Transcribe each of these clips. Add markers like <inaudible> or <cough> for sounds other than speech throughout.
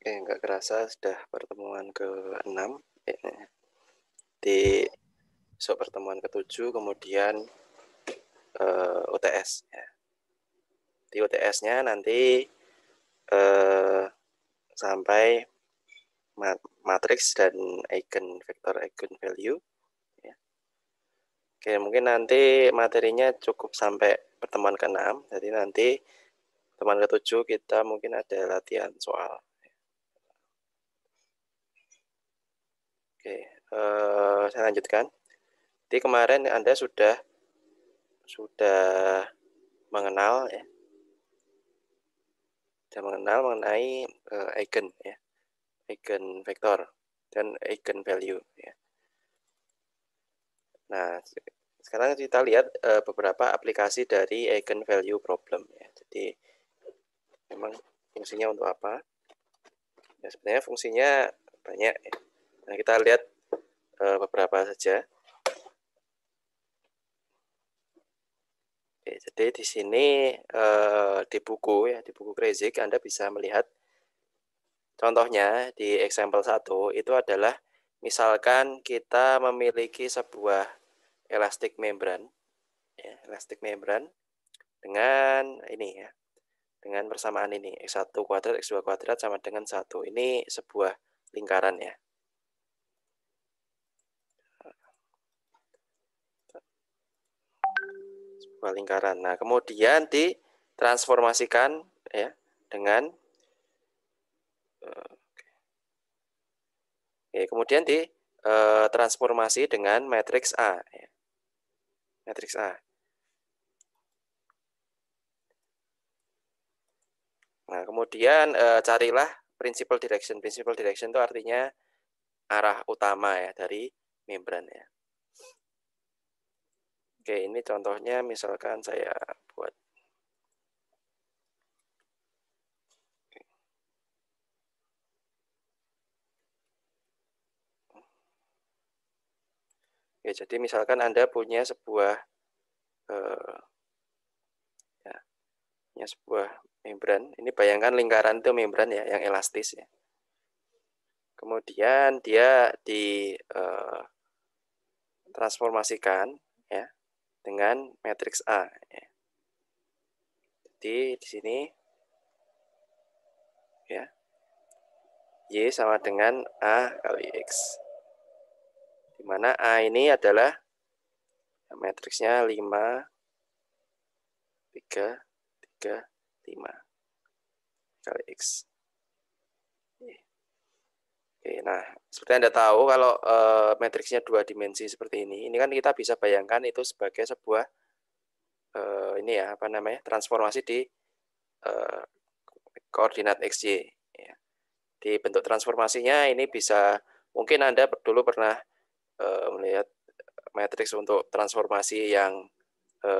Oke, nggak kerasa sudah pertemuan ke-6 di besok pertemuan ke-7 kemudian uh, eh, UTS ya. Di UTS-nya nanti uh, sampai mat matriks dan eigen vector eigen value ya. Oke, mungkin nanti materinya cukup sampai pertemuan ke-6. Jadi nanti teman ke-7 kita mungkin ada latihan soal. Oke, eh, saya lanjutkan. Jadi kemarin Anda sudah sudah mengenal ya. Sudah mengenal mengenai eh, eigen ya. Eigen vektor dan eigen value ya. Nah, sekarang kita lihat uh, beberapa aplikasi dari eigen value problem ya. Jadi memang fungsinya untuk apa? Ya, sebenarnya fungsinya banyak ya. Nah, kita lihat eh, beberapa saja. Oke, jadi di sini eh, di buku ya, di buku Kresik Anda bisa melihat contohnya di example 1 itu adalah misalkan kita memiliki sebuah elastic membran ya, elastic membran dengan ini ya dengan persamaan ini x1 kuadrat x2 kuadrat sama dengan satu ini sebuah lingkaran ya dua lingkaran. Nah, kemudian ditransformasikan ya dengan eh, Oke, kemudian di eh, transformasi dengan matriks A. Ya. Matriks A. Nah, kemudian eh, carilah principal direction. Principal direction itu artinya arah utama ya dari membran ya. Oke, ini contohnya misalkan saya buat Oke, jadi misalkan Anda punya sebuah eh, ya, punya sebuah membran. Ini bayangkan lingkaran itu membran ya yang elastis ya. Kemudian dia di eh, transformasikan ya dengan matriks A. Ya. Jadi di sini ya Y sama dengan A kali X. Di mana A ini adalah matriksnya 5, 3, 3, 5 kali X. Oke, nah seperti Anda tahu kalau e, eh, matriksnya dua dimensi seperti ini, ini kan kita bisa bayangkan itu sebagai sebuah e, ini ya apa namanya transformasi di e, koordinat y Ya. Di bentuk transformasinya ini bisa mungkin Anda dulu pernah e, melihat matriks untuk transformasi yang e,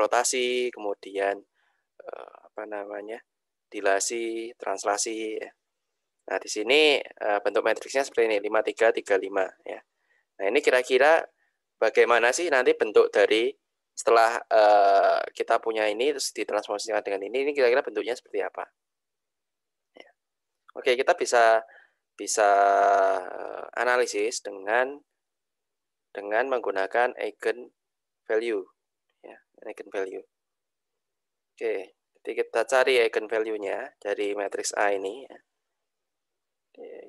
rotasi, kemudian e, apa namanya dilasi, translasi. Ya Nah, di sini eh, bentuk matriksnya seperti ini, 5, 3, 3, 5. Ya. Nah, ini kira-kira bagaimana sih nanti bentuk dari setelah eh, kita punya ini, terus ditransformasikan dengan ini, ini kira-kira bentuknya seperti apa. Ya. Oke, kita bisa bisa eh, analisis dengan dengan menggunakan eigen value. Ya, eigen value. Oke, jadi kita cari eigen value-nya dari matriks A ini. Ya. Dig.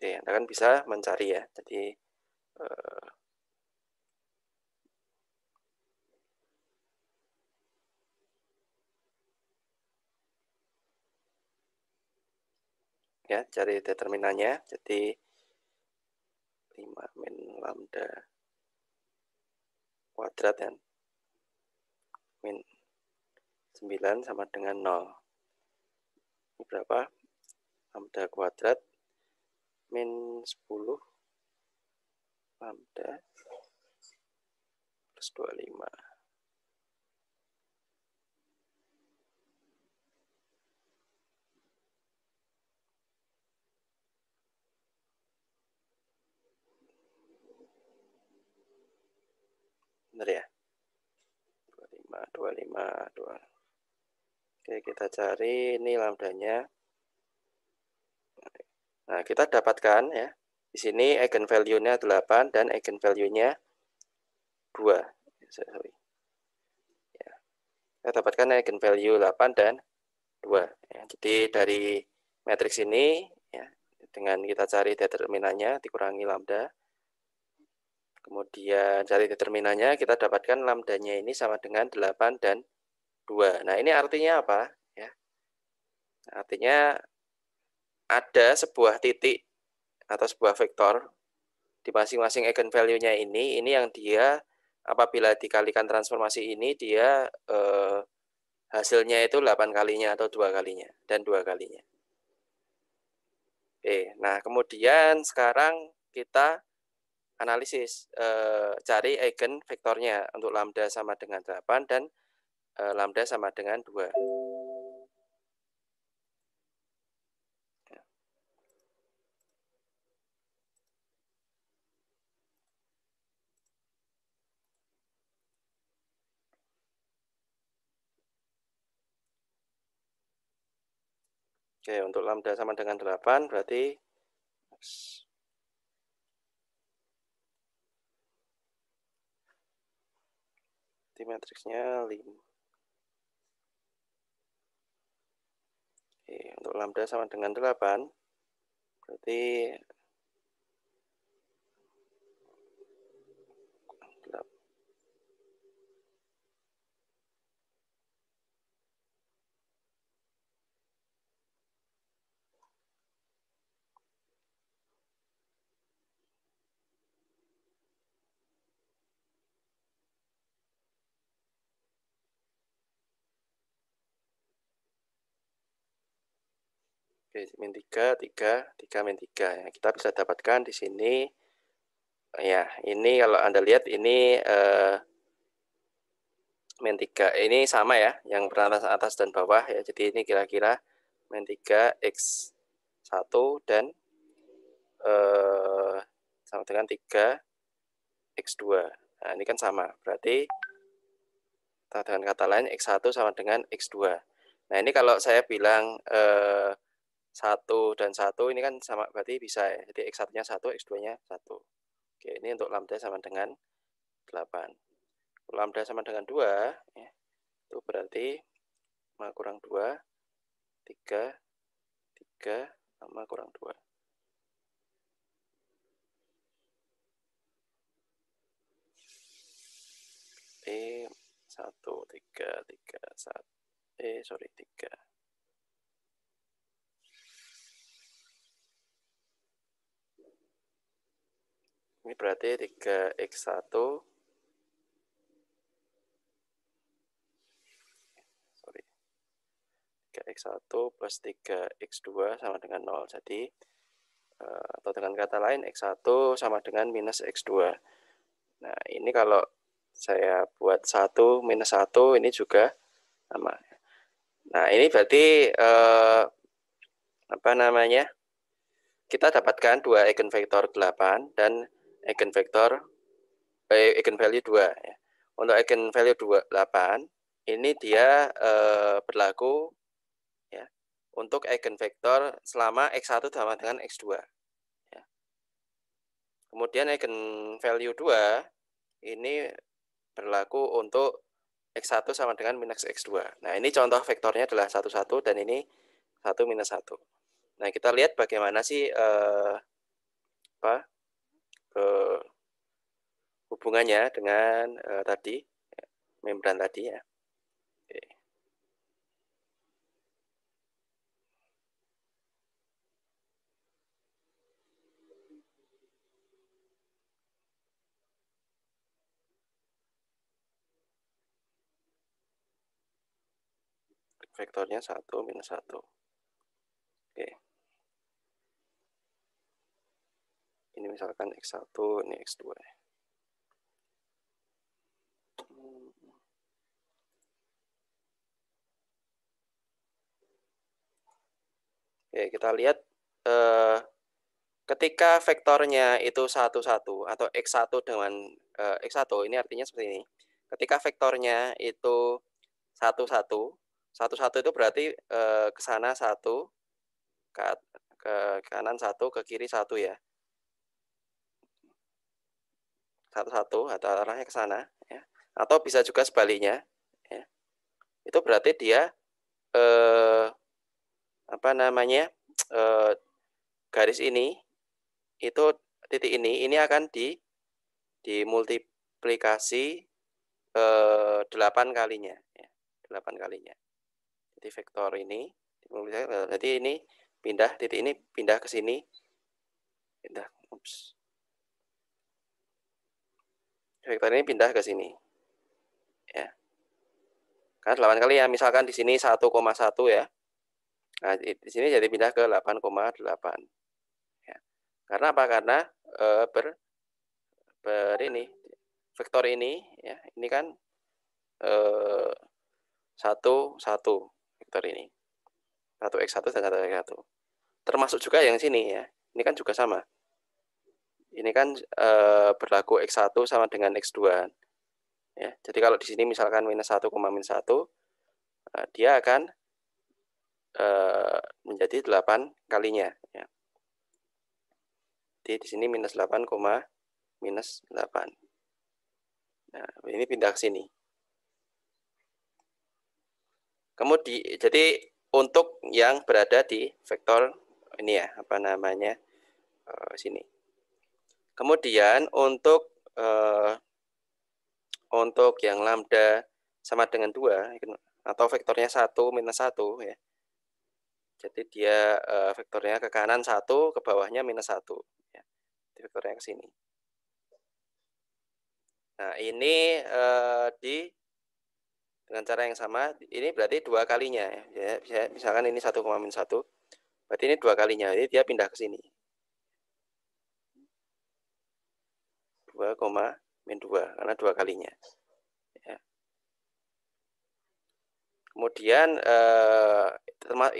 Oke, Anda kan bisa mencari ya. Jadi uh, ya cari determinannya jadi 5 min lambda kuadrat dan min 9 sama dengan 0. Ini berapa? Lambda kuadrat min 10 lambda plus 25. Benar ya? 25, 25, dua. Oke, kita cari ini lambdanya. Nah, kita dapatkan ya. Di sini value nya delapan dan value nya dua. Ya. Kita dapatkan value delapan dan dua. Ya, jadi dari matriks ini ya, dengan kita cari determinannya dikurangi lambda Kemudian cari determinannya kita dapatkan lambdanya ini sama dengan 8 dan 2. Nah, ini artinya apa? Ya. Artinya ada sebuah titik atau sebuah vektor di masing-masing eigenvalue-nya ini, ini yang dia apabila dikalikan transformasi ini dia eh, hasilnya itu 8 kalinya atau dua kalinya dan dua kalinya. Oke, nah kemudian sekarang kita analisis e, cari eigen vektornya untuk lambda sama dengan 8 dan e, lambda sama dengan 2. Oke, untuk lambda sama dengan 8 berarti berarti matriksnya 5. Oke, untuk lambda sama dengan 8, berarti Oke, min 3, 3, 3 min 3. Ya, kita bisa dapatkan di sini, ya, ini kalau Anda lihat ini eh, min 3. Ini sama ya, yang beratas atas dan bawah. ya. Jadi ini kira-kira min 3 X 1 dan eh, sama dengan 3 X2. Nah, ini kan sama. Berarti dengan kata lain X1 sama dengan X2. Nah, ini kalau saya bilang eh, satu dan satu ini kan sama berarti bisa ya. jadi x satunya satu x dua nya satu oke ini untuk lambda sama dengan delapan lambda sama dengan dua ya, itu berarti lima kurang dua tiga tiga sama kurang dua e satu tiga tiga satu eh sorry tiga Ini berarti 3X1 3X1 plus 3X2 sama dengan 0. Jadi eh, atau dengan kata lain X1 sama dengan minus X2. Nah ini kalau saya buat 1 minus 1 ini juga sama. Nah ini berarti eh, apa namanya kita dapatkan dua eigenvektor 8 dan eigenvektor eh, eigenvalue 2 ya. Untuk eigenvalue 2 8 ini dia eh, berlaku ya untuk eigenvektor selama x1 sama dengan x2. Ya. Kemudian eigenvalue 2 ini berlaku untuk x1 sama dengan minus x2. Nah, ini contoh vektornya adalah 1, 1 dan ini 1 minus 1. Nah, kita lihat bagaimana sih eh, apa ke hubungannya dengan uh, tadi membran tadi ya. Vektornya 1, minus satu Ini misalkan X1, ini X2. Oke, kita lihat eh, ketika vektornya itu satu-satu atau X1 dengan eh, X1, ini artinya seperti ini. Ketika vektornya itu satu-satu, satu-satu itu berarti eh, ke sana satu, ke, ke kanan satu, ke kiri satu ya satu-satu atau arahnya ke sana ya. atau bisa juga sebaliknya ya. itu berarti dia eh, apa namanya eh, garis ini itu titik ini ini akan di dimultiplikasi eh, delapan kalinya ya, kalinya jadi vektor ini jadi ini pindah titik ini pindah ke sini pindah ups vektor ini pindah ke sini. Ya. Kan 8 kali ya, misalkan di sini 1,1 ya. Nah, di sini jadi pindah ke 8,8. Ya. Karena apa? Karena e, ber, ber ini vektor ini ya, ini kan eh 1 1 vektor ini. 1x1 dan 1x1. Termasuk juga yang sini ya. Ini kan juga sama ini kan e, berlaku X1 sama dengan X2. Ya, jadi kalau di sini misalkan minus 1, minus 1, e, eh, dia akan e, menjadi 8 kalinya. Ya. Jadi di sini minus 8, minus 8. Nah, ini pindah ke sini. Kemudian, jadi untuk yang berada di vektor ini ya, apa namanya, e, sini. Kemudian untuk eh, untuk yang lambda sama dengan dua atau vektornya satu minus satu ya. Jadi dia eh, vektornya ke kanan satu, ke bawahnya minus satu. Ya. Jadi vektornya ke sini. Nah ini eh, di dengan cara yang sama, ini berarti dua kalinya. Ya. Misalkan ini satu koma minus satu, berarti ini dua kalinya. Jadi dia pindah ke sini. 2, min 2 karena dua kalinya. Ya. Kemudian eh,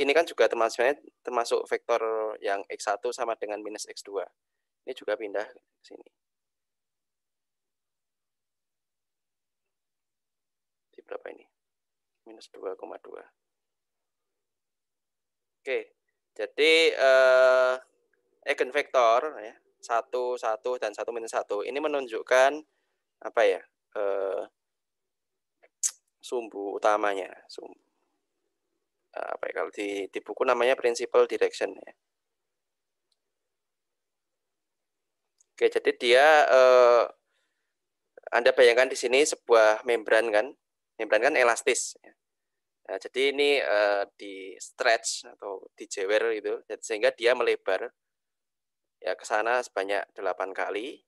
ini kan juga termasuk termasuk vektor yang x1 sama dengan minus x2. Ini juga pindah ke sini. Di berapa ini? Minus 2,2. Oke, jadi eh, eigenvektor ya, satu satu dan satu minus satu Ini menunjukkan apa ya eh, sumbu utamanya. Sumbu. Eh, apa ya, kalau di, di buku namanya principal direction. Ya. Oke, jadi dia eh, Anda bayangkan di sini sebuah membran kan, membran kan elastis. Ya. Nah, jadi ini eh, di stretch atau dijewer itu sehingga dia melebar ya ke sana sebanyak 8 kali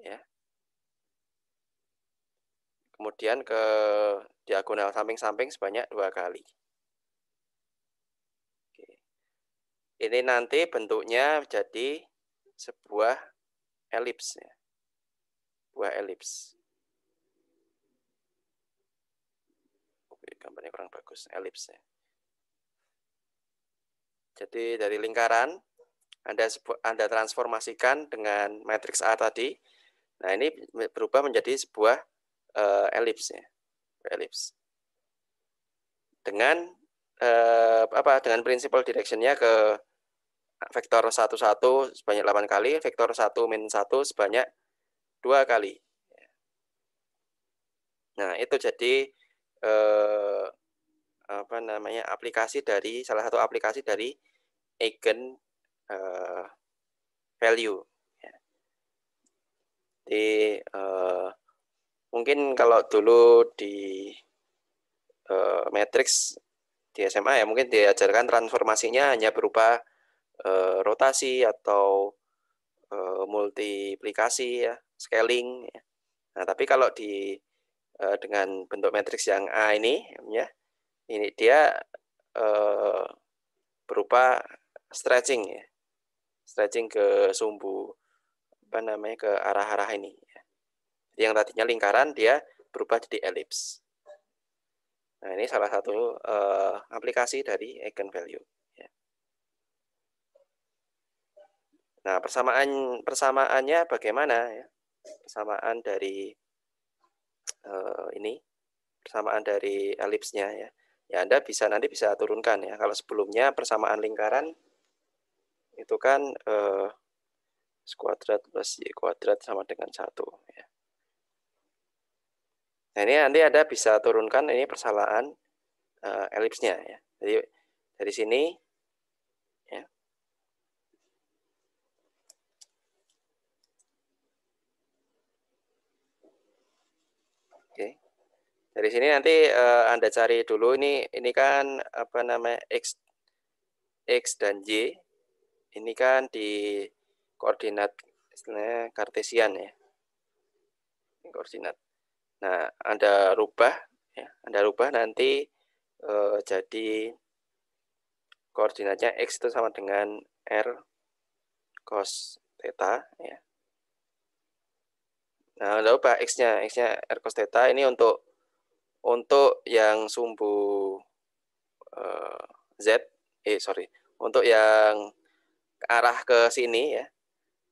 ya. Kemudian ke diagonal samping-samping sebanyak dua kali. Oke. Ini nanti bentuknya jadi sebuah elips ya. Buah elips. Oke, gambarnya kurang bagus, elips ya. Jadi dari lingkaran anda Anda transformasikan dengan matriks A tadi. Nah, ini berubah menjadi sebuah uh, elips ya. Elips. Dengan uh, apa? Dengan prinsipal directionnya ke vektor 1 1 sebanyak 8 kali, vektor 1 min 1 sebanyak 2 kali. Nah, itu jadi uh, apa namanya aplikasi dari salah satu aplikasi dari eigen uh, value. Ya. Jadi uh, mungkin kalau dulu di uh, matrix di SMA ya mungkin diajarkan transformasinya hanya berupa uh, rotasi atau uh, multiplikasi ya, scaling. Ya. Nah tapi kalau di uh, dengan bentuk matrix yang A ini ya ini dia uh, berupa stretching ya stretching ke sumbu apa namanya ke arah-arah ini. Yang tadinya lingkaran dia berubah jadi elips. Nah, ini salah satu uh, aplikasi dari eigenvalue. Ya. Nah, persamaan persamaannya bagaimana ya? Persamaan dari uh, ini persamaan dari elipsnya ya. Ya Anda bisa nanti bisa turunkan ya. Kalau sebelumnya persamaan lingkaran itu kan eh, X kuadrat plus Y kuadrat sama dengan satu. Ya. Nah ini nanti ada bisa turunkan ini persalahan eh, elipsnya. Ya. Jadi dari sini ya. Oke. Dari sini nanti eh, Anda cari dulu ini ini kan apa namanya X X dan Y ini kan di koordinat istilahnya kartesian ya ini koordinat nah anda rubah ya anda rubah nanti e, jadi koordinatnya x itu sama dengan r cos theta ya nah anda rubah x-nya x-nya r cos theta ini untuk untuk yang sumbu e, z eh sorry untuk yang arah ke sini ya.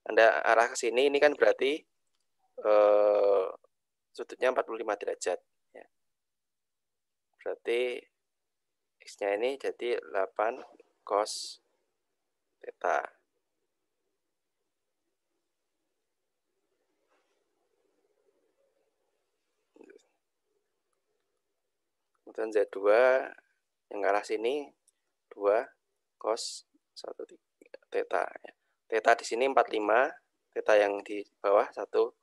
Anda arah ke sini ini kan berarti eh, sudutnya 45 derajat ya. Berarti x-nya ini jadi 8 cos theta. Kemudian Z2 yang arah sini 2 cos 1 3 theta. Ya. Theta di sini 45, theta yang di bawah 135.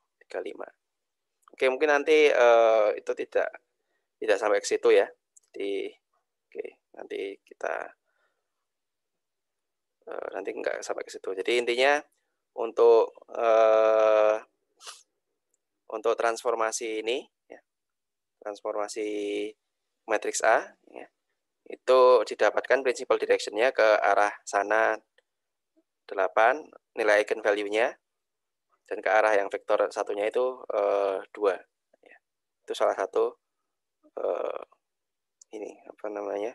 Oke, mungkin nanti uh, itu tidak tidak sampai ke situ ya. Di oke, nanti kita uh, nanti nggak sampai ke situ. Jadi intinya untuk uh, untuk transformasi ini ya, transformasi matriks A ya, itu didapatkan prinsipal directionnya ke arah sana 8 nilai eigen value nya dan ke arah yang vektor satunya itu eh, dua 2 ya. itu salah satu e, ini apa namanya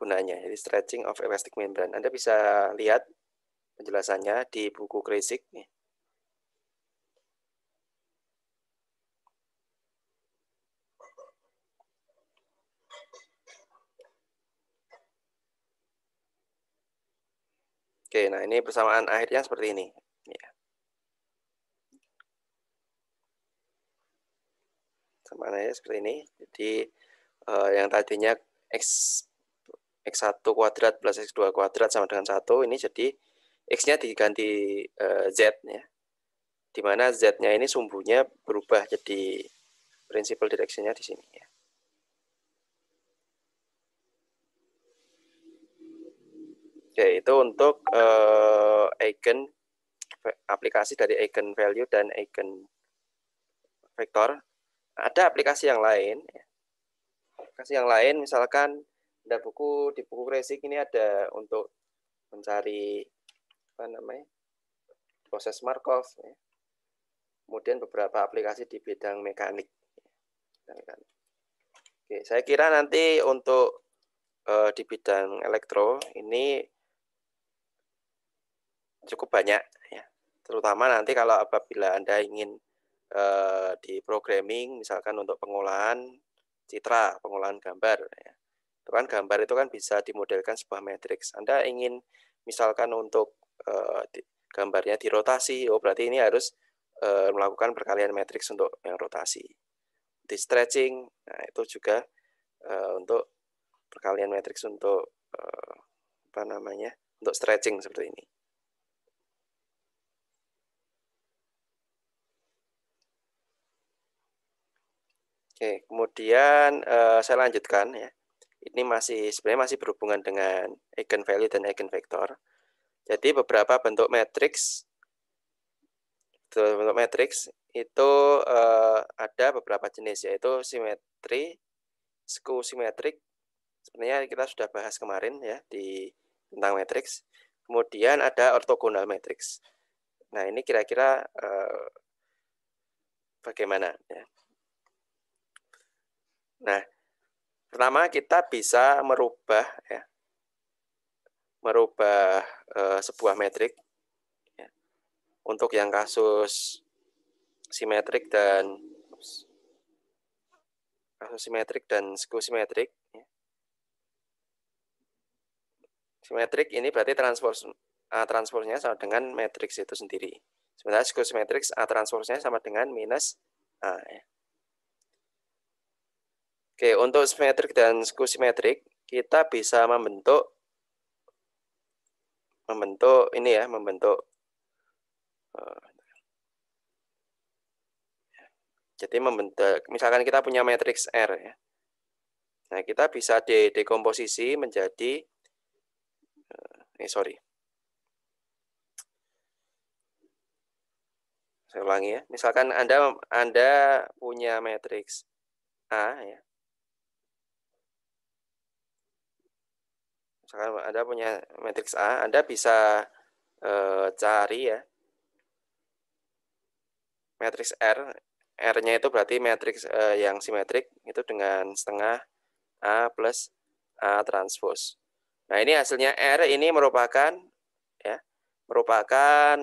gunanya jadi stretching of elastic membrane Anda bisa lihat penjelasannya di buku krisik nih ya. Oke, nah ini persamaan akhirnya seperti ini. Ya. Persamaan akhirnya seperti ini. Jadi eh, yang tadinya X, X1 kuadrat plus X2 kuadrat sama dengan 1, ini jadi X-nya diganti eh, Z. ya Dimana Z-nya ini sumbunya berubah jadi prinsipal direksinya di sini. Ya. itu untuk uh, eigen aplikasi dari eigen value dan eigen vektor. Ada aplikasi yang lain, ya. aplikasi yang lain misalkan ada buku di buku Resik ini ada untuk mencari apa namanya proses Markov, ya. kemudian beberapa aplikasi di bidang mekanik. Ya. Oke, saya kira nanti untuk uh, di bidang elektro ini cukup banyak ya terutama nanti kalau apabila anda ingin uh, di programming misalkan untuk pengolahan citra pengolahan gambar ya. itu kan gambar itu kan bisa dimodelkan sebuah matriks anda ingin misalkan untuk uh, di, gambarnya dirotasi oh berarti ini harus uh, melakukan perkalian matriks untuk yang rotasi di stretching nah itu juga uh, untuk perkalian matriks untuk uh, apa namanya untuk stretching seperti ini Oke, kemudian uh, saya lanjutkan ya. Ini masih sebenarnya masih berhubungan dengan eigenvalue dan eigenvector. Jadi beberapa bentuk matriks bentuk matriks itu uh, ada beberapa jenis yaitu simetri, skew simetrik. Sebenarnya kita sudah bahas kemarin ya di tentang matriks. Kemudian ada ortogonal matriks. Nah, ini kira-kira uh, bagaimana ya. Nah, pertama kita bisa merubah ya, merubah e, sebuah metrik. Ya. Untuk yang kasus simetrik dan ups, kasus simetrik dan skew simetrik. Ya. Simetrik ini berarti transpose A transposnya sama dengan matriks itu sendiri. sebenarnya skew simetrik A transposnya sama dengan minus A. Ya. Oke, untuk simetrik dan skusimetrik, kita bisa membentuk membentuk ini ya, membentuk eh, jadi membentuk misalkan kita punya matriks R ya. Nah, kita bisa de dekomposisi menjadi eh, eh sorry. Saya ulangi ya. Misalkan Anda Anda punya matriks A ya. misalkan Anda punya matriks A, Anda bisa e, cari ya matriks R, R-nya itu berarti matriks e, eh, yang simetrik itu dengan setengah A plus A transpose. Nah, ini hasilnya R ini merupakan ya, merupakan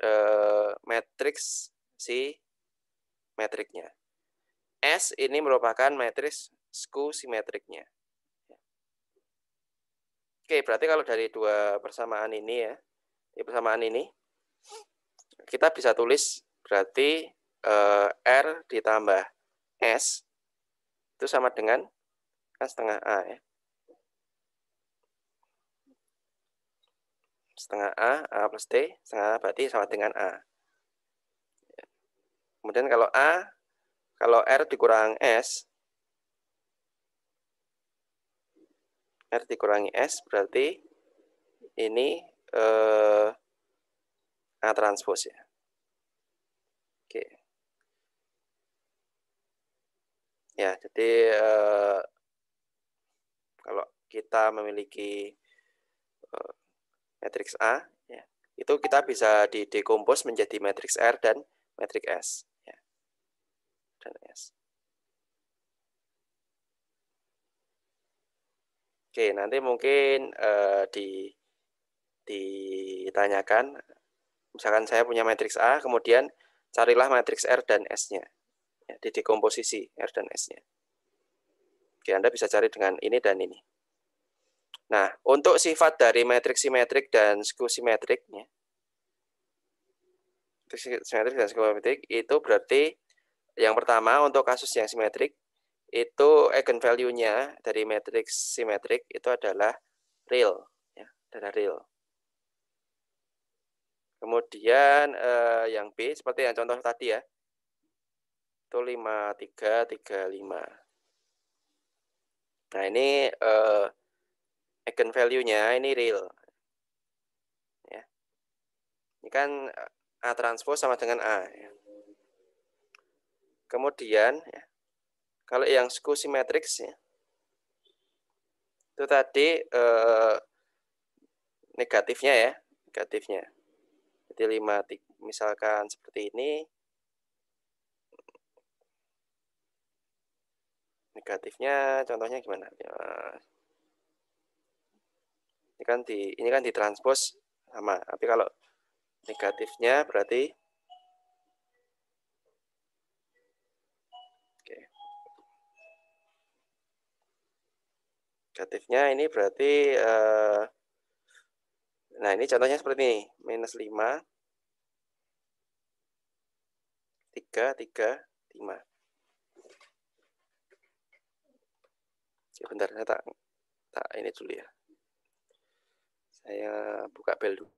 e, eh, matriks si metriknya. S ini merupakan matriks skew simetriknya. Oke, berarti kalau dari dua persamaan ini ya, di persamaan ini, kita bisa tulis berarti uh, R ditambah S itu sama dengan kan setengah A ya. Setengah A, A plus T, setengah A berarti sama dengan A. Kemudian kalau A, kalau R dikurang S, R dikurangi S berarti ini eh, A transpose ya. Oke. Ya, jadi eh, kalau kita memiliki eh, matriks A, ya, itu kita bisa didekompos menjadi matriks R dan matriks S. Ya. Dan S. Oke, nanti mungkin uh, di ditanyakan misalkan saya punya matriks A, kemudian carilah matriks R dan S-nya. Ya, di dekomposisi R dan S-nya. Oke, Anda bisa cari dengan ini dan ini. Nah, untuk sifat dari matriks simetrik dan skew simetriknya, simetrik dan skew simetrik itu berarti yang pertama untuk kasus yang simetrik itu eigenvalue-nya dari matriks simetrik itu adalah real ya adalah real kemudian eh, yang B seperti yang contoh tadi ya itu 5 3 3 5 nah ini eh, eigenvalue-nya ini real ya ini kan eh, A transpose sama dengan A ya. kemudian ya, kalau yang skusi matrix ya, itu tadi eh, negatifnya ya, negatifnya. Jadi lima misalkan seperti ini negatifnya contohnya gimana? Ya. Ini kan di ini kan di transpose sama, tapi kalau negatifnya berarti Negatifnya ini berarti, uh, nah ini contohnya seperti ini, minus 5, 3, 3, 5. Oke, bentar, saya tak, tak ini dulu ya. Saya buka bel dulu.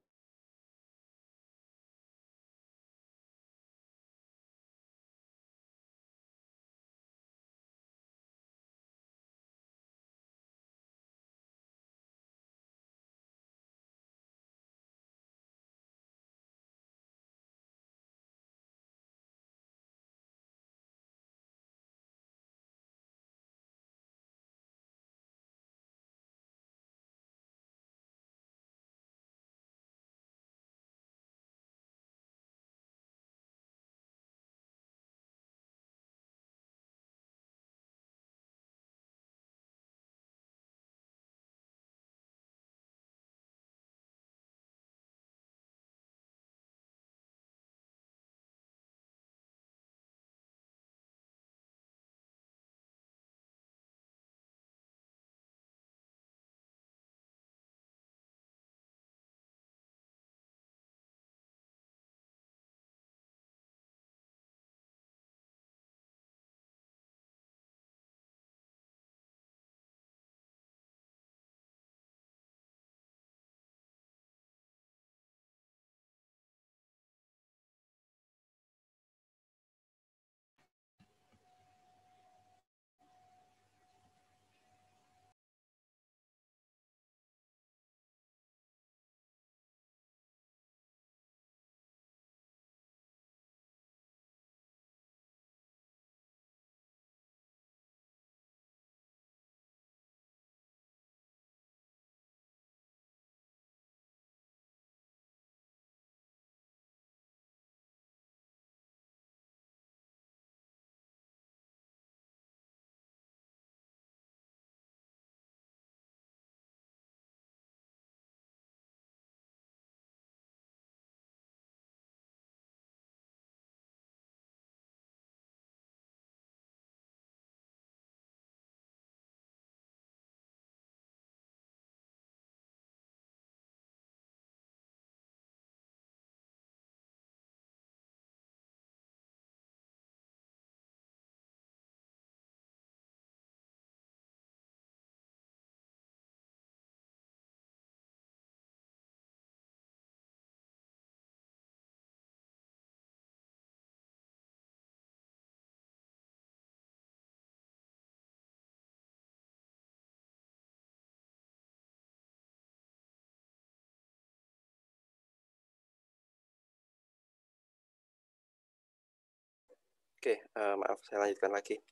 Oke, uh, maaf saya lanjutkan lagi. Oke,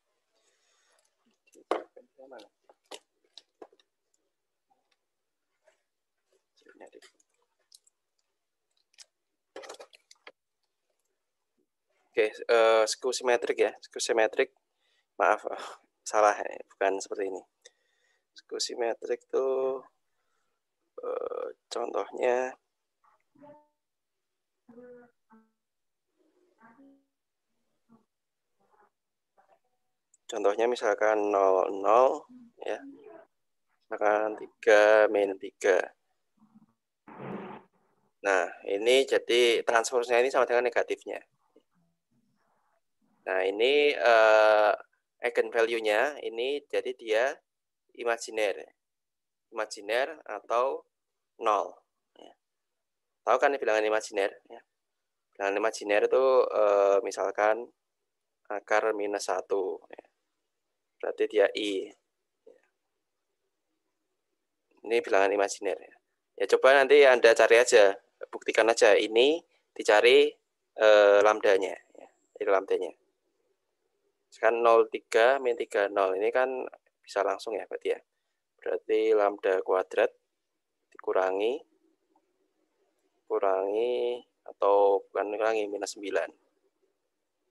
uh, eh, skew simetrik ya, skew simetrik. Maaf, uh, salah, ya. bukan seperti ini. Skew simetrik tuh uh, contohnya Contohnya misalkan 0, 0, ya. Misalkan 3 min 3. Nah, ini jadi transfernya ini sama dengan negatifnya. Nah, ini uh, eigenvalue-nya ini jadi dia imajiner. Imajiner atau nol. Ya. Tahu kan bilangan imajiner? Ya. Bilangan imajiner itu uh, misalkan akar minus satu. Ya. Berarti dia I. E. Ini bilangan imajiner. Ya. ya coba nanti Anda cari aja, buktikan aja ini dicari lamdanya eh, lambdanya. lamdanya Ini lambdanya. Kan 03 min 30. Ini kan bisa langsung ya berarti ya. Berarti lambda kuadrat dikurangi kurangi atau bukan kurangi minus 9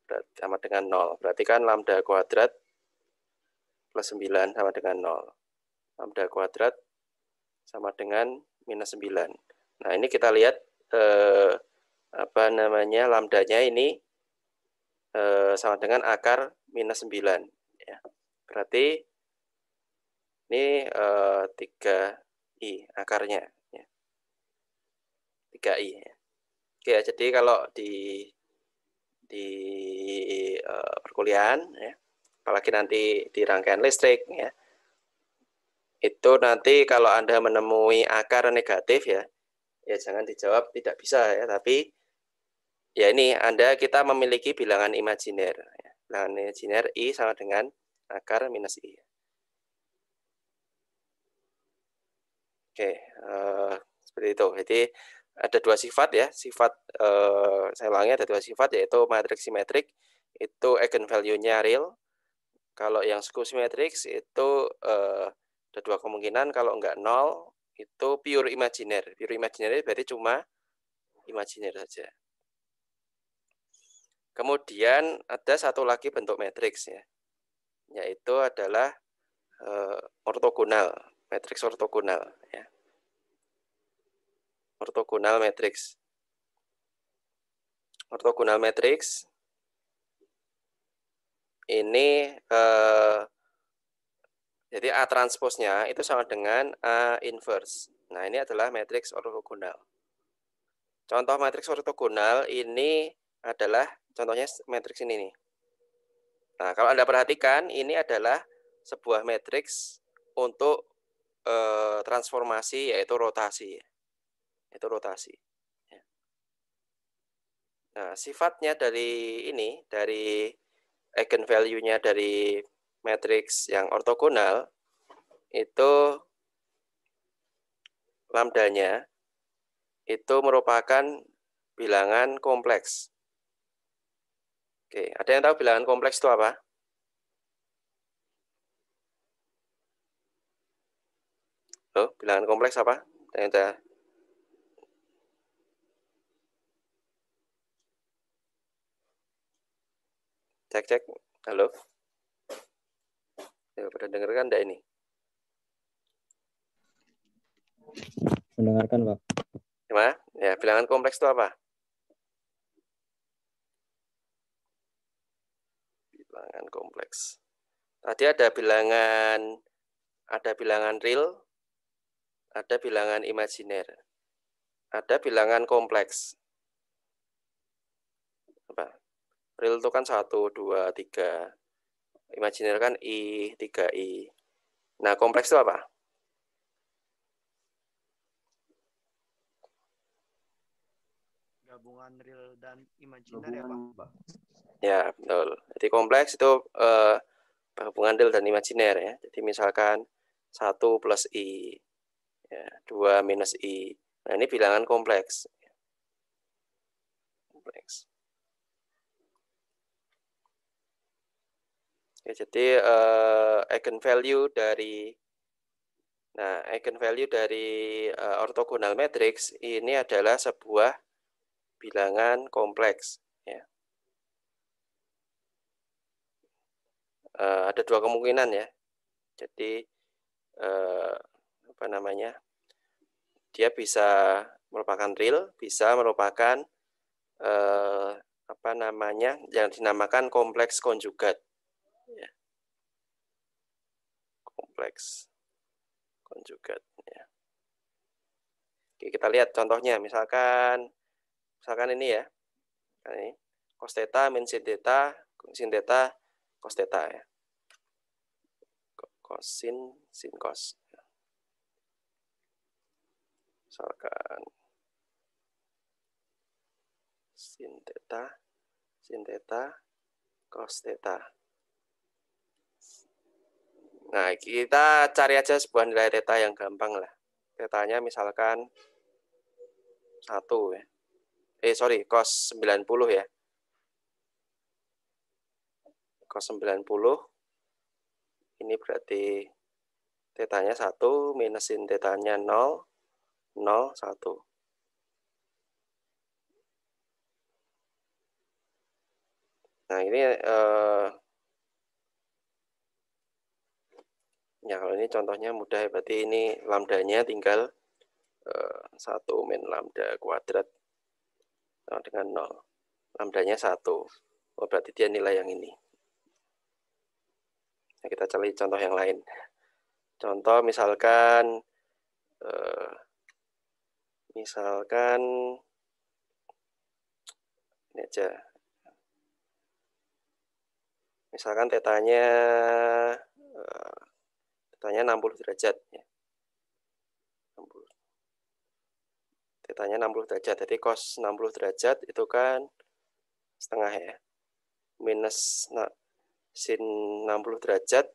berarti sama dengan 0 berarti kan lambda kuadrat plus 9 sama dengan 0. Lambda kuadrat sama dengan minus 9. Nah, ini kita lihat eh, apa namanya lambdanya ini eh, sama dengan akar minus 9. Ya. Berarti ini eh, 3i akarnya. Ya. 3i. Ya. Oke, jadi kalau di di uh, perkuliahan ya, apalagi nanti di rangkaian listrik ya itu nanti kalau anda menemui akar negatif ya ya jangan dijawab tidak bisa ya tapi ya ini anda kita memiliki bilangan imajiner ya. bilangan imajiner i sama dengan akar minus i oke uh, seperti itu jadi ada dua sifat ya sifat uh, saya ulangi ada dua sifat yaitu matriks simetrik itu eigenvalue-nya real kalau yang skew symmetric itu eh, ada dua kemungkinan. Kalau nggak nol, itu pure imaginer. Pure imaginer berarti cuma imaginer saja. Kemudian ada satu lagi bentuk matriks ya, yaitu adalah eh, ortogonal, matriks ortogonal ya. Ortogonal matriks. Ortogonal matriks ini eh, jadi A transpose-nya itu sama dengan A inverse. Nah, ini adalah matriks ortogonal. Contoh matriks ortogonal ini adalah contohnya matriks ini nih. Nah, kalau Anda perhatikan ini adalah sebuah matriks untuk eh, transformasi yaitu rotasi. Itu rotasi. Ya. Nah, sifatnya dari ini dari eigenvalue nya dari matriks yang ortogonal itu lambdanya itu merupakan bilangan kompleks. Oke, ada yang tahu bilangan kompleks itu apa? Oh, bilangan kompleks apa? Ada yang Cek cek. Halo. Ya, pada dengarkan enggak ini? Mendengarkan, Pak. Ya, bilangan kompleks itu apa? Bilangan kompleks. Tadi ada bilangan ada bilangan real, ada bilangan imajiner, ada bilangan kompleks. real itu kan satu dua tiga Imajiner kan I, tiga i Nah, kompleks itu apa? Gabungan real dan imajiner ya, Pak? Ya, betul. Jadi kompleks itu eh, gabungan real dan imajiner ya. Jadi misalkan satu plus I, ya, 2 minus I. Nah, ini bilangan kompleks. Kompleks. Ya, jadi uh, eh, eigen value dari nah eigen value dari uh, eh, ortogonal matrix ini adalah sebuah bilangan kompleks. Ya. Uh, ada dua kemungkinan ya. Jadi uh, apa namanya? Dia bisa merupakan real, bisa merupakan uh, apa namanya yang dinamakan kompleks konjugat. kompleks konjugat ya. Oke, kita lihat contohnya misalkan misalkan ini ya. Ini cos theta min sin theta, sin theta cos theta ya. sin sin cos. Misalkan sin theta sin theta cos theta. Nah, kita cari aja sebuah nilai theta yang gampang lah. Tetanya misalkan 1 ya. Eh, sorry, cos 90 ya. Cos 90. Ini berarti tetanya 1 minusin tetanya 0, 0, 1. Nah, ini eh, Ya, kalau ini contohnya mudah, berarti ini lambdanya tinggal eh, satu 1 min lambda kuadrat sama dengan nol, Lambdanya satu. Oh, berarti dia nilai yang ini. Nah, kita cari contoh yang lain. Contoh misalkan uh, misalkan ini aja. Misalkan tetanya uh, Tetanya 60 derajat ya. 60. Tetanya 60 derajat. Jadi cos 60 derajat itu kan setengah ya. Minus nah, sin 60 derajat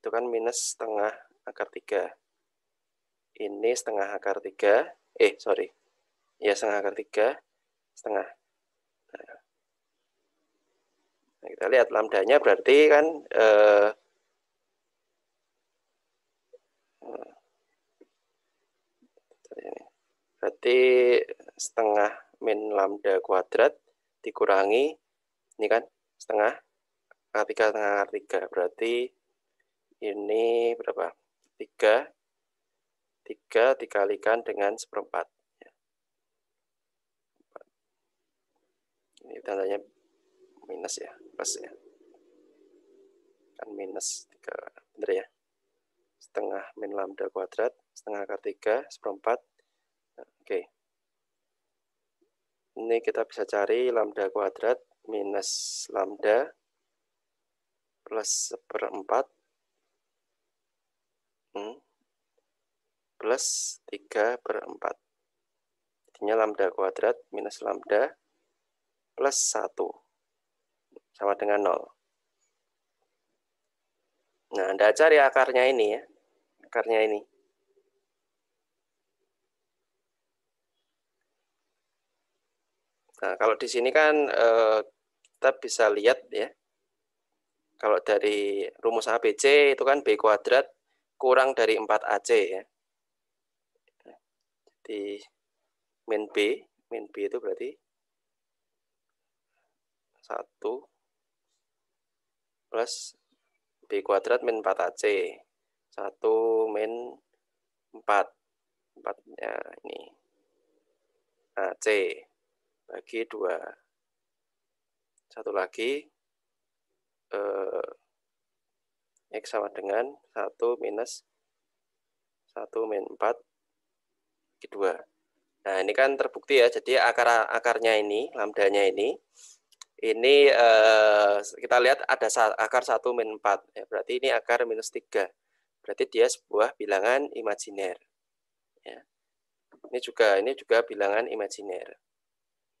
itu kan minus setengah akar 3. Ini setengah akar 3. Eh, sorry. Ya, setengah akar 3. Setengah. Nah. nah, kita lihat lambdanya berarti kan eh, Berarti setengah min lambda kuadrat dikurangi, ini kan setengah, R3 ah, setengah R3. Berarti ini berapa? 3, 3 dikalikan dengan seperempat. Ini tandanya minus ya, plus ya. Kan minus 3, bener ya? Setengah min lambda kuadrat, setengah akar 3, seperempat, Oke. Ini kita bisa cari lambda kuadrat minus lambda plus seperempat hmm, plus 3 per 4. Jadinya lambda kuadrat minus lambda plus 1 sama dengan 0. Nah, Anda cari akarnya ini ya. Akarnya ini. Nah, kalau di sini kan eh, kita bisa lihat ya, kalau dari rumus ABC itu kan B kuadrat kurang dari 4AC ya. Jadi min B, min B itu berarti 1 plus B kuadrat min 4AC. 1 min 4. 4 ya, ini AC lagi dua. Satu lagi eh, X sama dengan satu minus satu min empat bagi 2. Nah ini kan terbukti ya, jadi akar akarnya ini, lambdanya ini, ini eh, kita lihat ada akar satu min empat ya, berarti ini akar minus tiga Berarti dia sebuah bilangan imajiner. Ya. Ini juga ini juga bilangan imajiner.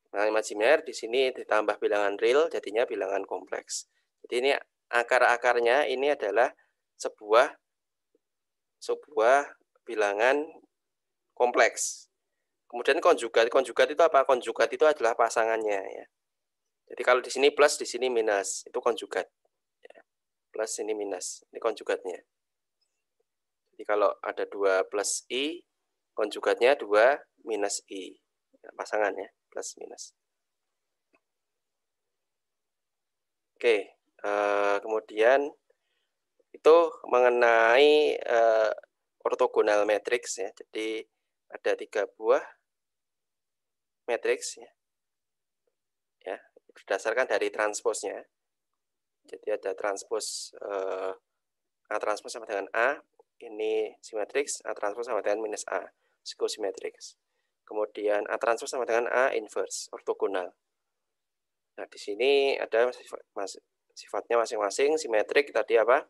Nah, imajiner di sini ditambah bilangan real jadinya bilangan kompleks. Jadi ini akar-akarnya ini adalah sebuah sebuah bilangan kompleks. Kemudian konjugat, konjugat itu apa? Konjugat itu adalah pasangannya ya. Jadi kalau di sini plus, di sini minus, itu konjugat. Ya. Plus ini minus, ini konjugatnya. Jadi kalau ada dua plus i, konjugatnya dua minus i, pasangannya plus minus. Oke, uh, kemudian itu mengenai uh, ortogonal matrix ya. Jadi ada tiga buah matrix ya. ya berdasarkan dari transposnya. Jadi ada transpos uh, eh, A transpos sama dengan A, ini simetris, A transpos sama dengan minus A, psikosimetriks. Kemudian A transpose sama dengan A inverse, ortogonal. Nah, di sini ada sifatnya masing-masing simetrik tadi apa?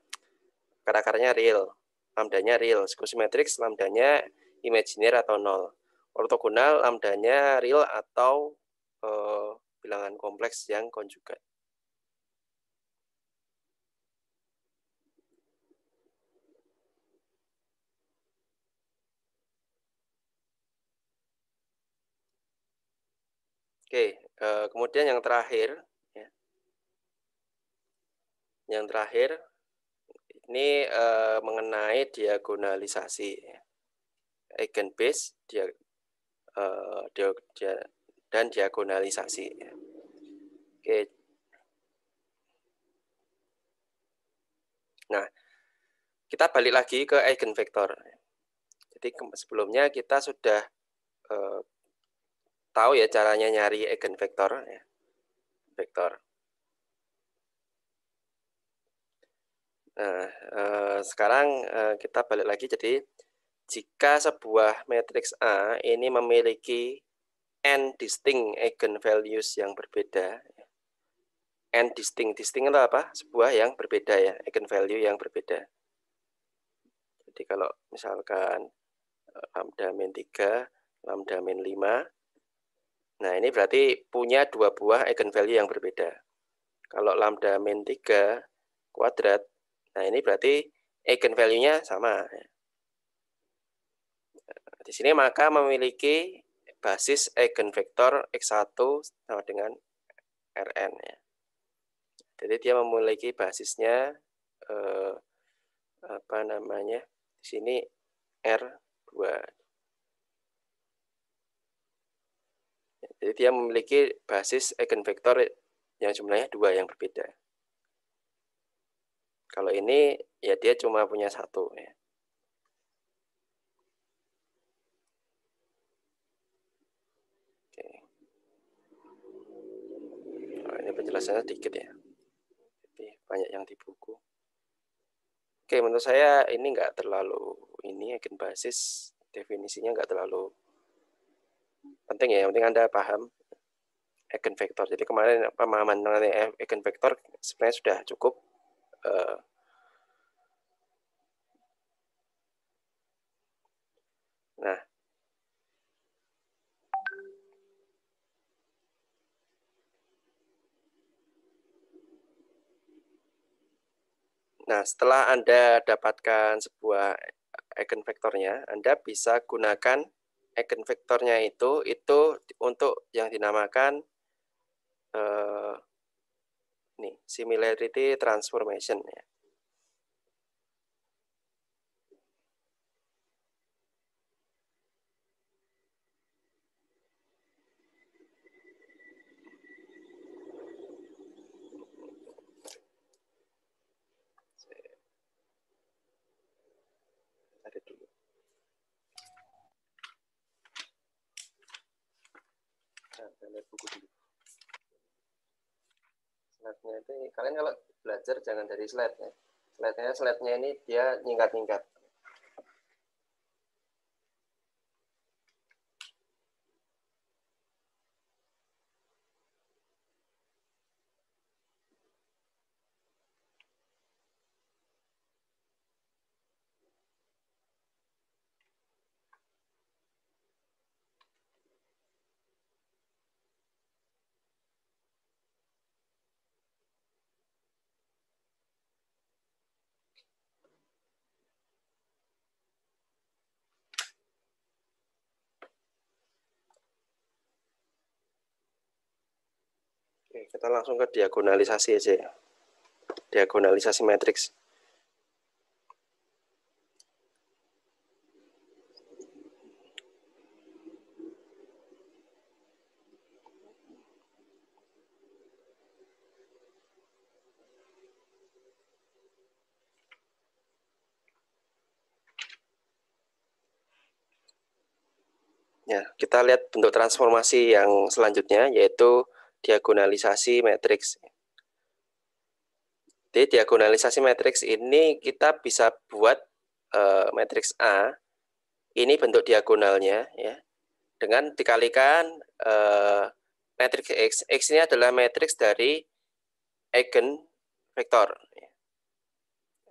Karakternya real, lambdanya real, Skosimetrik, lambdanya imajiner atau nol. Ortogonal lambdanya real atau eh, bilangan kompleks yang konjugat. Oke, uh, kemudian yang terakhir, ya. yang terakhir ini uh, mengenai diagonalisasi ya. eigenbase dia, uh, dia, dia, dan diagonalisasi. Ya. Oke. Nah, kita balik lagi ke vector. Jadi sebelumnya kita sudah uh, tahu ya caranya nyari eigenvektor ya. Vektor. Nah, eh, sekarang eh, kita balik lagi jadi jika sebuah matriks A ini memiliki n distinct eigenvalues yang berbeda. n distinct, distinct itu apa? Sebuah yang berbeda ya, eigenvalue yang berbeda. Jadi kalau misalkan eh, lambda min 3, lambda min 5, Nah, ini berarti punya dua buah eigenvalue yang berbeda. Kalau lambda min 3 kuadrat, nah ini berarti eigenvalue-nya sama. Ya. Nah, di sini maka memiliki basis eigenvektor X1 sama dengan Rn. Ya. Jadi dia memiliki basisnya eh, apa namanya di sini R2 Jadi dia memiliki basis eigenvektor yang jumlahnya dua yang berbeda. Kalau ini ya dia cuma punya satu. Ya. Oh, ini penjelasannya sedikit ya. Jadi banyak yang di buku. Oke, menurut saya ini nggak terlalu ini agen basis definisinya nggak terlalu penting ya penting anda paham vektor. jadi kemarin pemahaman mengenai vektor sebenarnya sudah cukup eh, nah Nah, setelah Anda dapatkan sebuah eigenvektornya, Anda bisa gunakan eigenvektornya itu itu untuk yang dinamakan uh, nih similarity transformation ya. Nah, itu kalian kalau belajar jangan dari slide ya. Slide-nya slide-nya ini dia nyingkat-nyingkat. kita langsung ke diagonalisasi aja ya. Diagonalisasi matriks. Ya, kita lihat bentuk transformasi yang selanjutnya yaitu diagonalisasi matriks. Jadi diagonalisasi matriks ini kita bisa buat e, eh, matriks A. Ini bentuk diagonalnya ya. Dengan dikalikan e, eh, matriks X. X ini adalah matriks dari eigen vektor. Ya.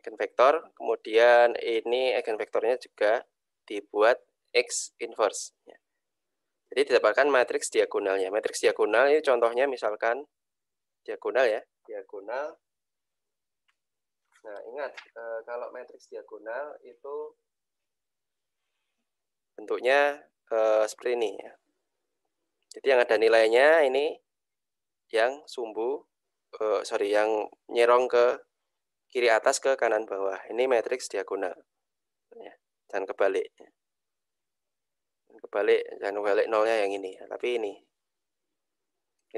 Eigen vektor, kemudian ini eigen vektornya juga dibuat X inverse. Ya. Jadi didapatkan matriks diagonalnya. Matriks diagonal ini contohnya misalkan diagonal ya, diagonal. Nah, ingat eh, kalau matriks diagonal itu bentuknya eh, seperti ini ya. Jadi yang ada nilainya ini yang sumbu eh, sorry yang nyerong ke kiri atas ke kanan bawah. Ini matriks diagonal. Ya, dan kebalik kebalik jangan balik nolnya yang ini tapi ini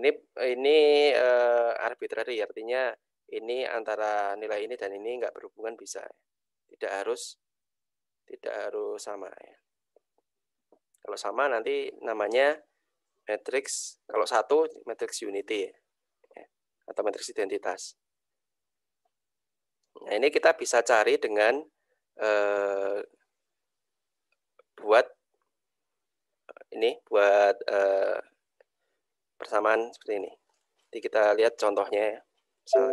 ini ini uh, arbitrary artinya ini antara nilai ini dan ini nggak berhubungan bisa tidak harus tidak harus sama ya kalau sama nanti namanya matrix kalau satu matrix unity ya, atau matrix identitas nah ini kita bisa cari dengan uh, buat ini buat uh, persamaan seperti ini. Jadi kita lihat contohnya ya. Misal,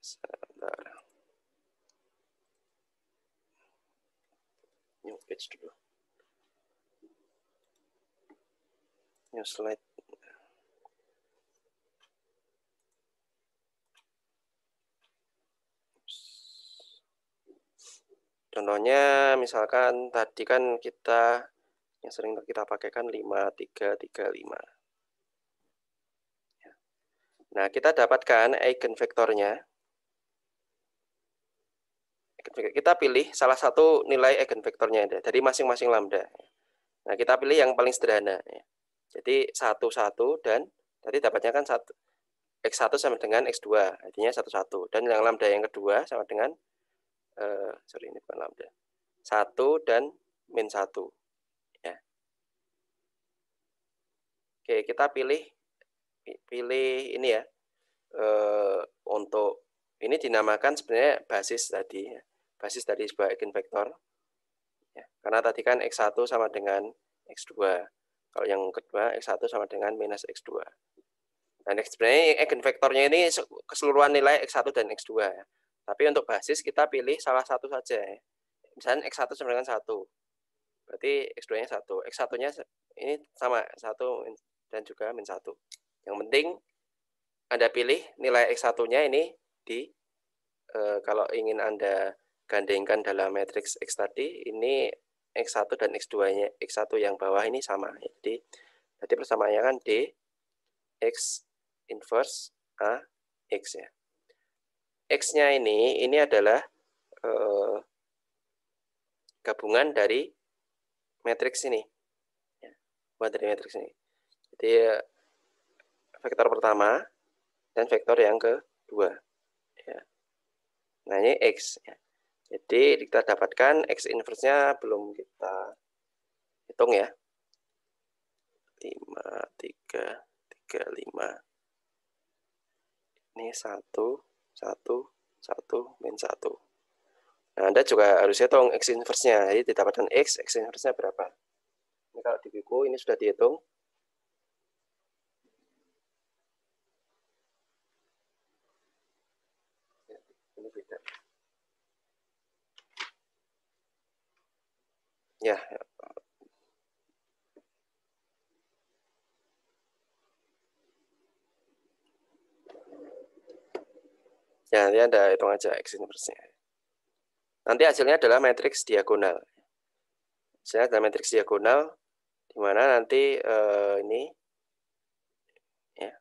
sebentar. New page dulu. New slide. Contohnya misalkan tadi kan kita yang sering kita pakai kan 5335. 5. Ya. Nah, kita dapatkan eigenvektornya. Kita pilih salah satu nilai eigenvektornya dari masing-masing lambda. Nah, kita pilih yang paling sederhana. Ya. Jadi 1, 1 dan tadi dapatnya kan 1, X1 sama dengan X2, artinya 1, 1. Dan yang lambda yang kedua sama dengan eh, sorry ini bukan lambda. 1 dan min satu Ya. Oke, kita pilih pilih ini ya. Eh, untuk ini dinamakan sebenarnya basis tadi ya. Basis dari sebuah eigenvektor. Ya, karena tadi kan X1 sama dengan X2. Kalau yang kedua X1 sama dengan minus X2. Dan sebenarnya eigenvektornya ini keseluruhan nilai X1 dan X2. ya. Tapi untuk basis kita pilih salah satu saja. Ya. Misalnya X1 sama dengan 1. Berarti X2-nya 1. X1-nya ini sama, 1 dan juga min 1. Yang penting Anda pilih nilai X1-nya ini di eh, kalau ingin Anda gandengkan dalam matriks X tadi, ini X1 dan X2-nya, X1 yang bawah ini sama. Jadi, jadi persamaannya kan D, X inverse A, X ya. X-nya ini, ini adalah eh, gabungan dari matriks ini. Ya, Buat dari matriks ini. Jadi vektor pertama dan vektor yang kedua. Ya. Nah ini X. Ya. Jadi kita dapatkan X inverse-nya belum kita hitung ya. 5, 3, 3, 5. Ini 1, satu satu min satu nah, anda juga harusnya tahu x inverse-nya jadi ditambahkan x x inverse-nya berapa ini kalau di buku ini sudah dihitung Ya, ya, ya. Ya, nanti Anda hitung aja X inverse-nya. Nanti hasilnya adalah matriks diagonal. Hasilnya ada matriks diagonal, di mana nanti uh, ini, ya,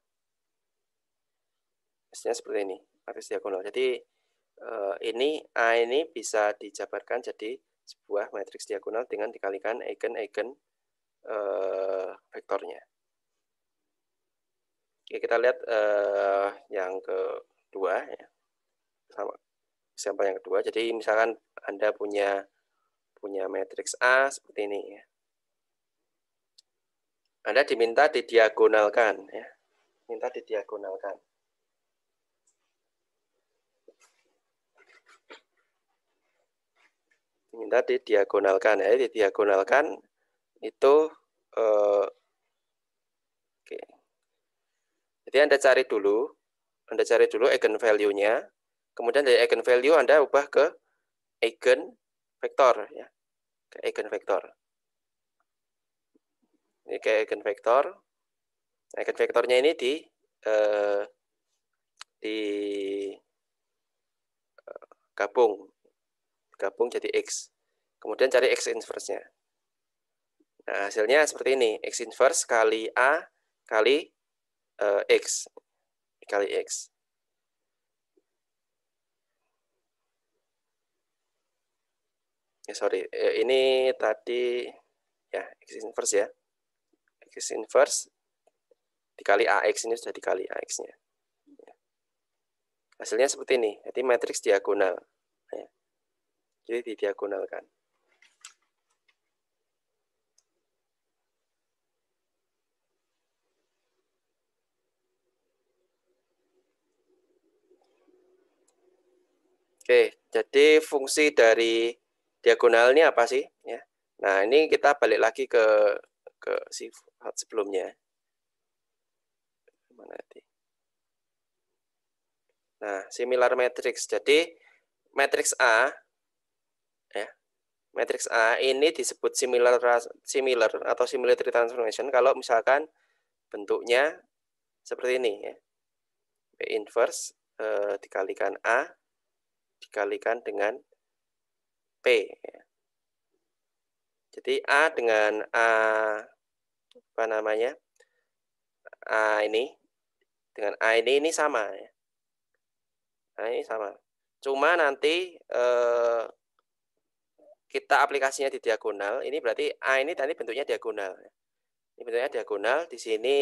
hasilnya seperti ini, matriks diagonal. Jadi, uh, ini A ini bisa dijabarkan jadi sebuah matriks diagonal dengan dikalikan eigen-eigen uh, vektornya. Oke, kita lihat uh, yang kedua ya sama sampel yang kedua. Jadi misalkan Anda punya punya matriks A seperti ini ya. Anda diminta didiagonalkan ya. Minta didiagonalkan. Minta didiagonalkan ya, didiagonalkan itu eh, oke. Jadi Anda cari dulu, Anda cari dulu eigenvalue-nya Kemudian dari eigen value Anda ubah ke eigen vektor ya. Ke eigen vektor. Ini ke eigen vektor. Eigen vektornya ini di eh, di eh, gabung gabung jadi x. Kemudian cari x inverse-nya. Nah, hasilnya seperti ini, x inverse kali a kali uh, x kali x. ya sorry eh, ini tadi ya x inverse ya x inverse dikali ax ini sudah dikali ax-nya ya. hasilnya seperti ini jadi matriks diagonal ya. diagonal kan Oke, jadi fungsi dari Diagonal ini apa sih ya nah ini kita balik lagi ke ke sifat sebelumnya nah similar matrix jadi matrix A ya matrix A ini disebut similar similar atau similarity transformation kalau misalkan bentuknya seperti ini ya B inverse eh, dikalikan A dikalikan dengan P. Ya. Jadi A dengan A apa namanya? A ini dengan A ini ini sama ya. A ini sama. Cuma nanti eh, kita aplikasinya di diagonal, ini berarti A ini tadi bentuknya diagonal. Ya. Ini bentuknya diagonal, di sini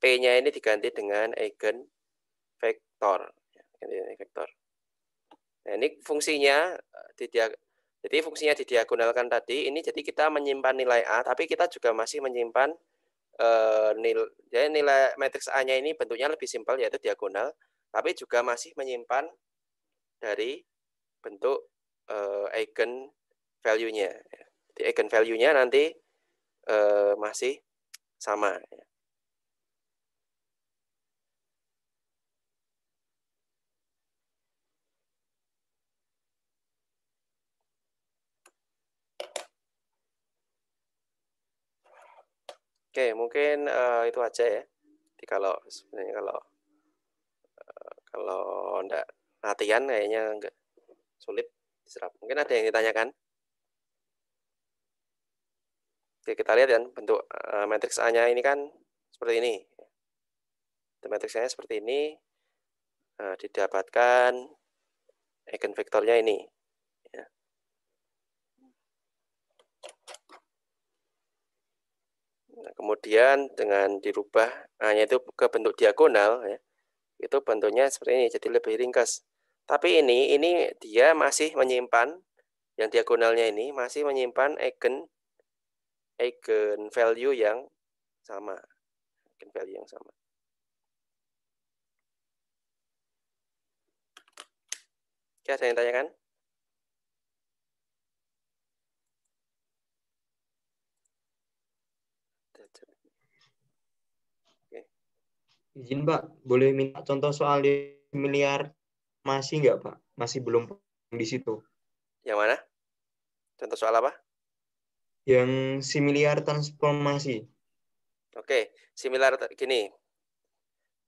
P-nya ini diganti dengan eigen ya. vektor. Nah, ini fungsinya di jadi fungsinya di didiagonalkan tadi ini jadi kita menyimpan nilai A tapi kita juga masih menyimpan e, nil jadi nilai matriks A-nya ini bentuknya lebih simpel yaitu diagonal tapi juga masih menyimpan dari bentuk e, eigen value-nya. Di eigen value-nya nanti e, masih sama ya. Oke, mungkin uh, itu aja ya. Jadi kalau sebenarnya kalau uh, kalau enggak latihan kayaknya enggak sulit diserap. Mungkin ada yang ditanyakan. Oke, kita lihat ya bentuk uh, matriks A-nya ini kan seperti ini. Matriksnya seperti ini uh, didapatkan eigenvektornya ini. nah Kemudian dengan dirubah hanya ah, itu ke bentuk diagonal ya. Itu bentuknya seperti ini jadi lebih ringkas. Tapi ini ini dia masih menyimpan yang diagonalnya ini masih menyimpan eigen eigen value yang sama. Eigen value yang sama. Oke, ada yang tanyakan? Izin Pak, boleh minta contoh soal di miliar masih nggak Pak? Masih belum di situ. Yang mana? Contoh soal apa? Yang similar transformasi. Oke, similar gini.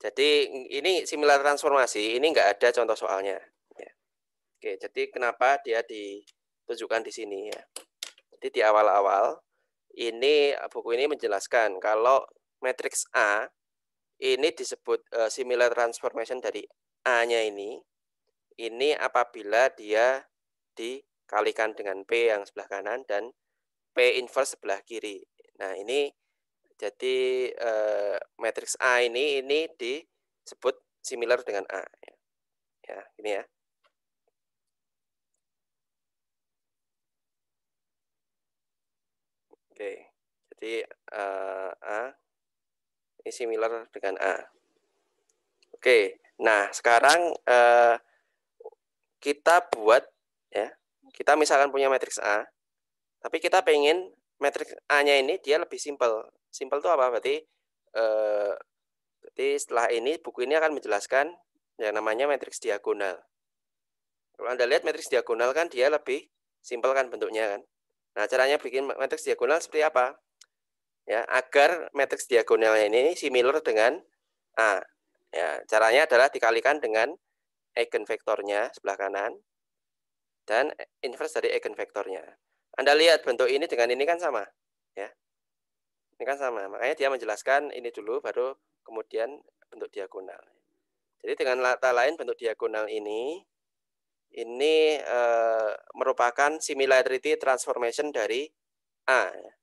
Jadi ini similar transformasi ini nggak ada contoh soalnya. Ya. Oke, jadi kenapa dia ditunjukkan di sini ya? Jadi di awal-awal ini buku ini menjelaskan kalau matriks A ini disebut uh, similar transformation dari A-nya ini. Ini apabila dia dikalikan dengan P yang sebelah kanan dan P inverse sebelah kiri. Nah, ini jadi uh, eh, matriks A ini ini disebut similar dengan A ya. ini ya. Oke. Jadi uh, A ini similar dengan A. Oke, nah sekarang eh, kita buat ya, kita misalkan punya matriks A, tapi kita pengen matriks A-nya ini dia lebih simpel. Simpel itu apa? Berarti eh, berarti setelah ini buku ini akan menjelaskan yang namanya matriks diagonal. Kalau Anda lihat matriks diagonal kan dia lebih simpel kan bentuknya kan. Nah, caranya bikin matriks diagonal seperti apa? ya agar matriks diagonalnya ini similar dengan A. Ya, caranya adalah dikalikan dengan eigenvektornya sebelah kanan dan inverse dari eigenvektornya. Anda lihat bentuk ini dengan ini kan sama, ya. Ini kan sama. Makanya dia menjelaskan ini dulu baru kemudian bentuk diagonal. Jadi dengan kata lain bentuk diagonal ini ini e, merupakan similarity transformation dari A. Ya.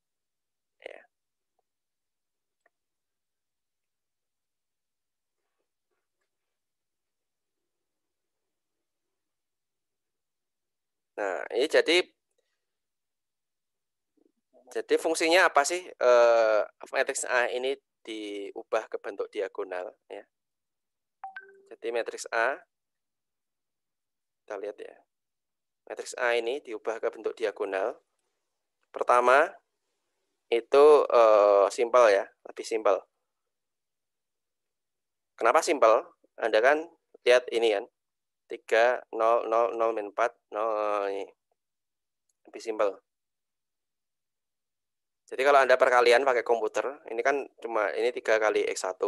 Nah, ini iya, jadi jadi fungsinya apa sih uh, matriks A ini diubah ke bentuk diagonal ya. Jadi matriks A kita lihat ya. Matriks A ini diubah ke bentuk diagonal. Pertama itu uh, simpel ya, lebih simpel. Kenapa simpel? Anda kan lihat ini kan. Ya 3, 0, 0, 0 min 4, 0 ini. Lebih simpel. Jadi kalau Anda perkalian pakai komputer, ini kan cuma ini 3 kali X1,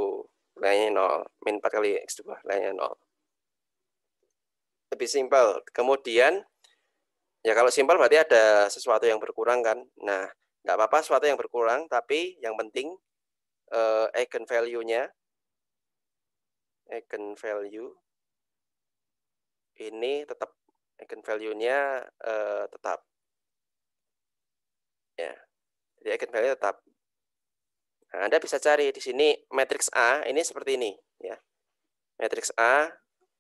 nilainya 0. Min 4 kali X2, nilainya 0. Lebih simpel. Kemudian, ya kalau simpel berarti ada sesuatu yang berkurang kan. Nah, nggak apa-apa sesuatu yang berkurang, tapi yang penting eh, eigenvalue-nya, value nya eigen value ini tetap icon value-nya uh, tetap. Ya. Jadi icon value tetap. Nah, Anda bisa cari di sini matriks A ini seperti ini ya. Matriks A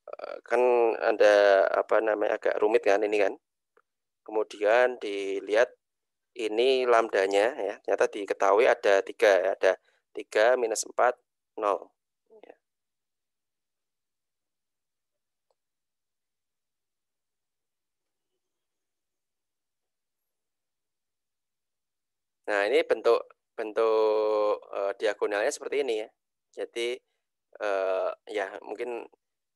eh, kan ada apa namanya agak rumit kan ini kan. Kemudian dilihat ini lambdanya ya. Ternyata diketahui ada tiga ya. ada tiga minus empat nol. Nah, ini bentuk bentuk uh, diagonalnya seperti ini ya. Jadi uh, ya mungkin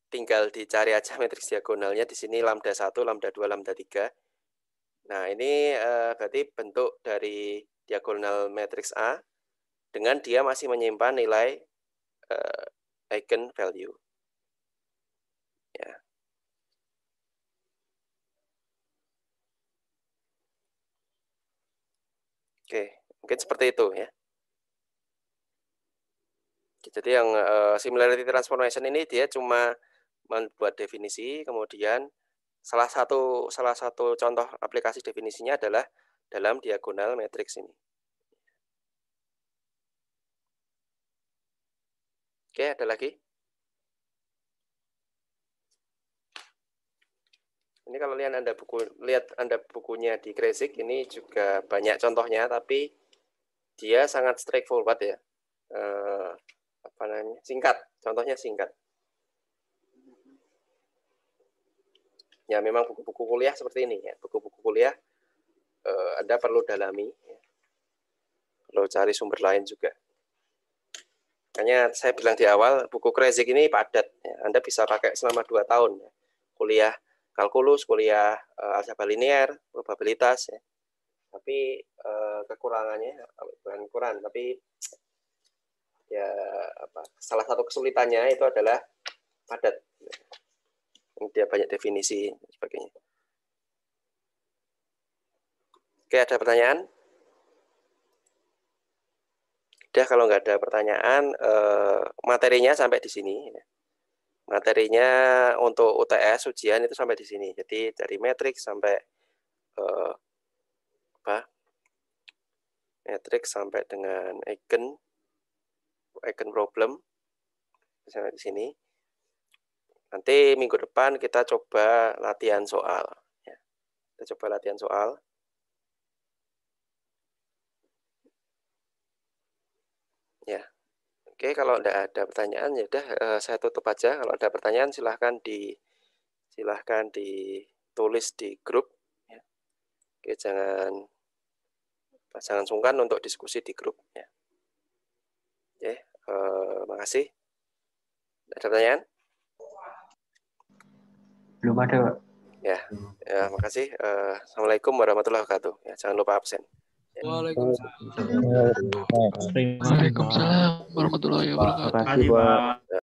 tinggal dicari aja <laughs> matriks diagonalnya di sini lambda 1, lambda 2, lambda 3. Nah, ini uh, berarti bentuk dari diagonal matriks A dengan dia masih menyimpan nilai uh, eigen value. Oke, mungkin seperti itu ya. Jadi yang uh, similarity transformation ini dia cuma membuat definisi, kemudian salah satu salah satu contoh aplikasi definisinya adalah dalam diagonal matrix ini. Oke, ada lagi? Ini kalau lihat Anda buku lihat Anda bukunya di Kresik ini juga banyak contohnya tapi dia sangat straightforward ya. Eh, apa namanya? singkat. Contohnya singkat. Ya, memang buku-buku kuliah seperti ini ya. Buku-buku kuliah eh, Anda perlu dalami ya. Perlu cari sumber lain juga. Makanya saya bilang di awal buku Kresik ini padat ya. Anda bisa pakai selama dua tahun ya. Kuliah kalkulus, kuliah uh, eh, aljabar linear, probabilitas ya. Tapi uh, kekurangannya bukan kurang, tapi ya apa salah satu kesulitannya itu adalah padat. Dia banyak definisi sebagainya. Oke, ada pertanyaan? Udah kalau nggak ada pertanyaan, eh, materinya sampai di sini. Ya. Materinya untuk UTS ujian itu sampai di sini. Jadi dari metrik sampai uh, apa? sampai dengan eigen eigen problem misalnya di sini. Nanti minggu depan kita coba latihan soal. Ya. Kita coba latihan soal. Oke, kalau tidak ada pertanyaan ya udah eh, saya tutup aja. Kalau ada pertanyaan silahkan di silahkan ditulis di grup. Ya. Oke, jangan jangan sungkan untuk diskusi di grup. Ya. Oke, eh, makasih. Ada pertanyaan? Belum ada, Pak. Ya, ya makasih. Eh, Assalamualaikum warahmatullahi wabarakatuh. Ya, jangan lupa absen. Waalaikumsalam. Waalaikumsalam warahmatullahi wabarakatuh. Waalaikumsalam. Waalaikumsalam.